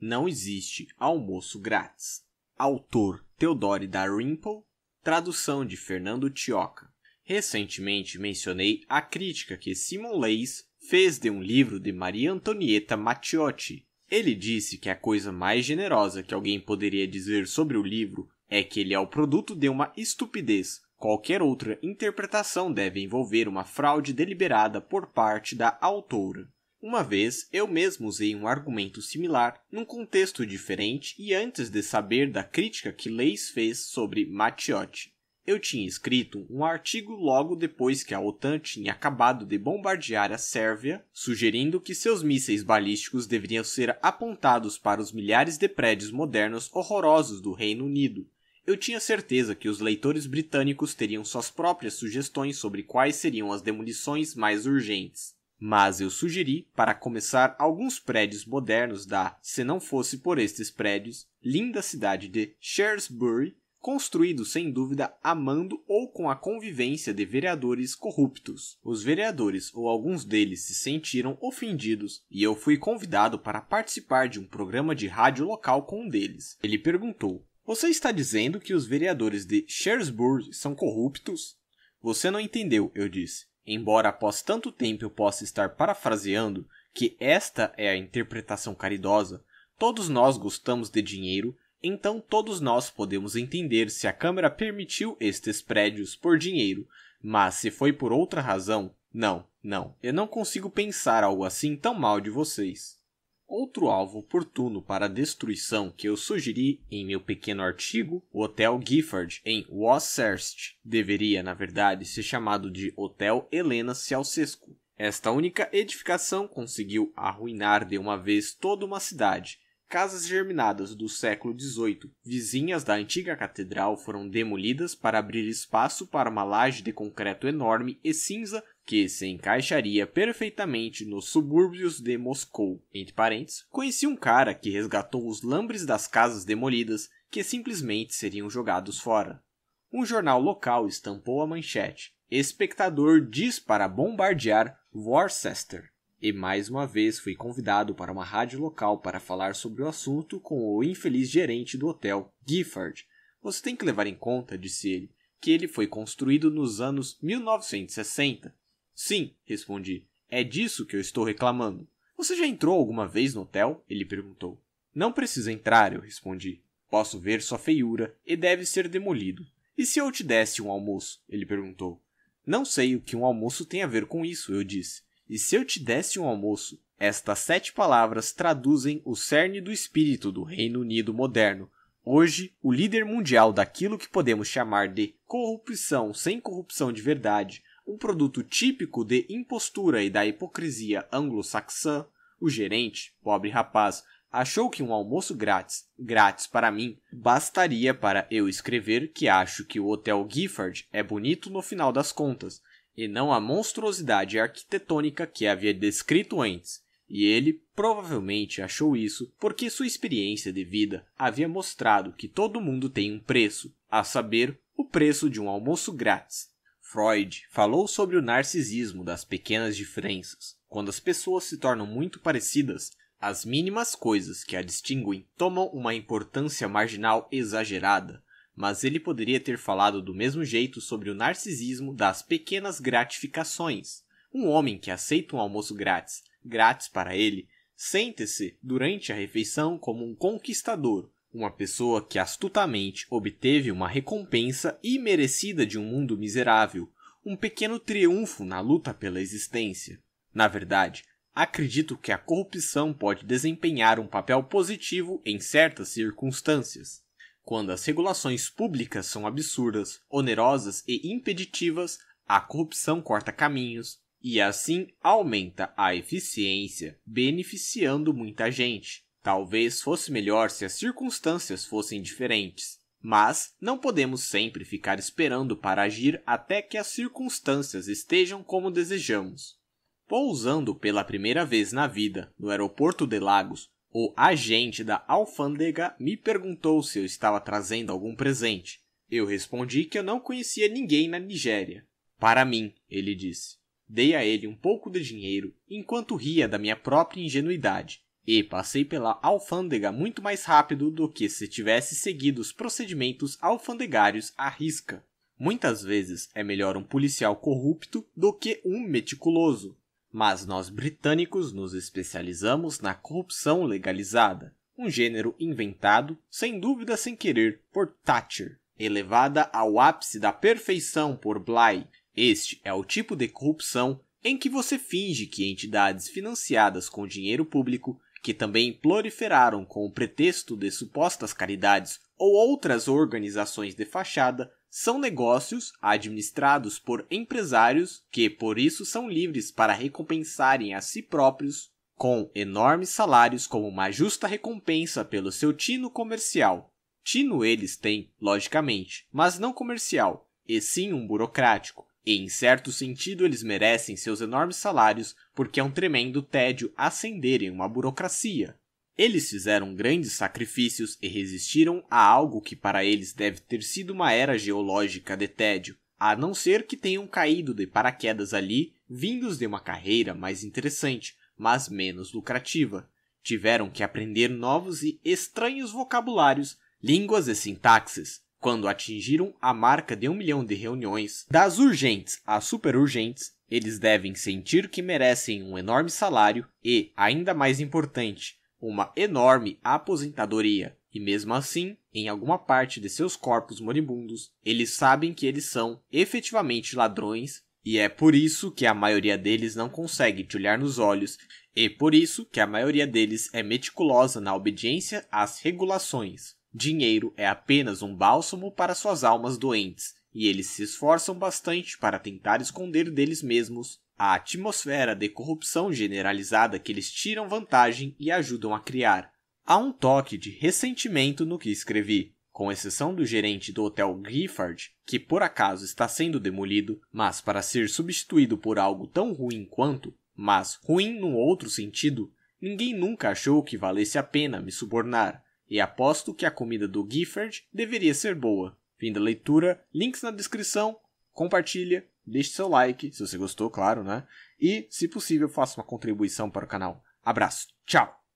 Não existe almoço grátis. Autor Theodore Dalrymple, tradução de Fernando Tioca. Recentemente mencionei a crítica que Simon Leys fez de um livro de Maria Antonieta Mattiotti. Ele disse que a coisa mais generosa que alguém poderia dizer sobre o livro é que ele é o produto de uma estupidez. Qualquer outra interpretação deve envolver uma fraude deliberada por parte da autora. Uma vez eu mesmo usei um argumento similar, num contexto diferente e antes de saber da crítica que Leis fez sobre Matiotti. Eu tinha escrito um artigo logo depois que a OTAN tinha acabado de bombardear a Sérvia, sugerindo que seus mísseis balísticos deveriam ser apontados para os milhares de prédios modernos horrorosos do Reino Unido, eu tinha certeza que os leitores britânicos teriam suas próprias sugestões sobre quais seriam as demolições mais urgentes mas eu sugeri, para começar, alguns prédios modernos da, se não fosse por estes prédios, linda cidade de Shrewsbury, construído sem dúvida amando ou com a convivência de vereadores corruptos. Os vereadores ou alguns deles se sentiram ofendidos e eu fui convidado para participar de um programa de rádio local com um deles. Ele perguntou: Você está dizendo que os vereadores de Shrewsbury são corruptos? Você não entendeu, eu disse. Embora após tanto tempo eu possa estar parafraseando que esta é a interpretação caridosa, todos nós gostamos de dinheiro, então todos nós podemos entender se a Câmara permitiu estes prédios por dinheiro, mas se foi por outra razão, não, não, eu não consigo pensar algo assim tão mal de vocês. Outro alvo oportuno para a destruição que eu sugeri em meu pequeno artigo, o Hotel Gifford, em Wasserst, deveria, na verdade, ser chamado de Hotel Helena Ceausescu. Esta única edificação conseguiu arruinar de uma vez toda uma cidade, casas germinadas do século XVIII, vizinhas da antiga catedral, foram demolidas para abrir espaço para uma laje de concreto enorme e cinza que se encaixaria perfeitamente nos subúrbios de Moscou. Entre parênteses, conheci um cara que resgatou os lambres das casas demolidas que simplesmente seriam jogados fora. Um jornal local estampou a manchete. Espectador diz para bombardear Worcester. E mais uma vez fui convidado para uma rádio local para falar sobre o assunto com o infeliz gerente do hotel, Gifford. Você tem que levar em conta, disse ele, que ele foi construído nos anos 1960 Sim, respondi. É disso que eu estou reclamando. Você já entrou alguma vez no hotel? Ele perguntou. Não preciso entrar, eu respondi. Posso ver sua feiura e deve ser demolido. E se eu te desse um almoço? Ele perguntou. Não sei o que um almoço tem a ver com isso, eu disse. E se eu te desse um almoço? Estas sete palavras traduzem o cerne do espírito do Reino Unido moderno. Hoje, o líder mundial daquilo que podemos chamar de corrupção sem corrupção de verdade, um produto típico de impostura e da hipocrisia anglo-saxã, o gerente, pobre rapaz, achou que um almoço grátis, grátis para mim, bastaria para eu escrever que acho que o Hotel Gifford é bonito no final das contas, e não a monstruosidade arquitetônica que havia descrito antes. E ele provavelmente achou isso porque sua experiência de vida havia mostrado que todo mundo tem um preço, a saber, o preço de um almoço grátis. Freud falou sobre o narcisismo das pequenas diferenças. Quando as pessoas se tornam muito parecidas, as mínimas coisas que a distinguem tomam uma importância marginal exagerada. Mas ele poderia ter falado do mesmo jeito sobre o narcisismo das pequenas gratificações. Um homem que aceita um almoço grátis, grátis para ele, sente-se durante a refeição como um conquistador, uma pessoa que astutamente obteve uma recompensa imerecida de um mundo miserável, um pequeno triunfo na luta pela existência. Na verdade, acredito que a corrupção pode desempenhar um papel positivo em certas circunstâncias. Quando as regulações públicas são absurdas, onerosas e impeditivas, a corrupção corta caminhos e assim aumenta a eficiência, beneficiando muita gente. Talvez fosse melhor se as circunstâncias fossem diferentes, mas não podemos sempre ficar esperando para agir até que as circunstâncias estejam como desejamos. Pousando pela primeira vez na vida no aeroporto de Lagos, o agente da alfândega me perguntou se eu estava trazendo algum presente. Eu respondi que eu não conhecia ninguém na Nigéria. Para mim, ele disse. Dei a ele um pouco de dinheiro enquanto ria da minha própria ingenuidade e passei pela alfândega muito mais rápido do que se tivesse seguido os procedimentos alfandegários à risca. Muitas vezes é melhor um policial corrupto do que um meticuloso, mas nós britânicos nos especializamos na corrupção legalizada, um gênero inventado, sem dúvida sem querer, por Thatcher, elevada ao ápice da perfeição por Bly. Este é o tipo de corrupção em que você finge que entidades financiadas com dinheiro público que também proliferaram com o pretexto de supostas caridades ou outras organizações de fachada, são negócios administrados por empresários que, por isso, são livres para recompensarem a si próprios com enormes salários como uma justa recompensa pelo seu tino comercial. Tino eles têm, logicamente, mas não comercial, e sim um burocrático, e em certo sentido eles merecem seus enormes salários porque é um tremendo tédio ascender em uma burocracia. Eles fizeram grandes sacrifícios e resistiram a algo que para eles deve ter sido uma era geológica de tédio, a não ser que tenham caído de paraquedas ali, vindos de uma carreira mais interessante, mas menos lucrativa. Tiveram que aprender novos e estranhos vocabulários, línguas e sintaxes, quando atingiram a marca de um milhão de reuniões, das urgentes às superurgentes, eles devem sentir que merecem um enorme salário e, ainda mais importante, uma enorme aposentadoria. E mesmo assim, em alguma parte de seus corpos moribundos, eles sabem que eles são efetivamente ladrões, e é por isso que a maioria deles não consegue te olhar nos olhos, e por isso que a maioria deles é meticulosa na obediência às regulações. Dinheiro é apenas um bálsamo para suas almas doentes, e eles se esforçam bastante para tentar esconder deles mesmos a atmosfera de corrupção generalizada que eles tiram vantagem e ajudam a criar. Há um toque de ressentimento no que escrevi, com exceção do gerente do hotel Gifford, que por acaso está sendo demolido, mas para ser substituído por algo tão ruim quanto, mas ruim num outro sentido, ninguém nunca achou que valesse a pena me subornar. E aposto que a comida do Gifford deveria ser boa. Fim da leitura, links na descrição, compartilha, deixe seu like, se você gostou, claro, né? E, se possível, faça uma contribuição para o canal. Abraço, tchau!